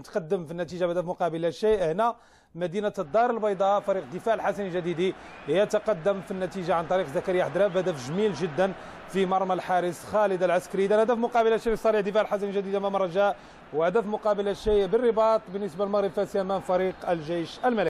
نتقدم في النتيجه بدا في مقابل لا شيء هنا مدينه الدار البيضاء فريق دفاع الحسن الجديدي يتقدم في النتيجه عن طريق زكريا حدراب هدف جميل جدا في مرمى الحارس خالد العسكري اذا هدف مقابل الشيء لصالح دفاع الحسن الجديد امام الرجاء وهدف مقابل الشيء بالرباط بالنسبه للمغرب فاسي امام فريق الجيش الملكي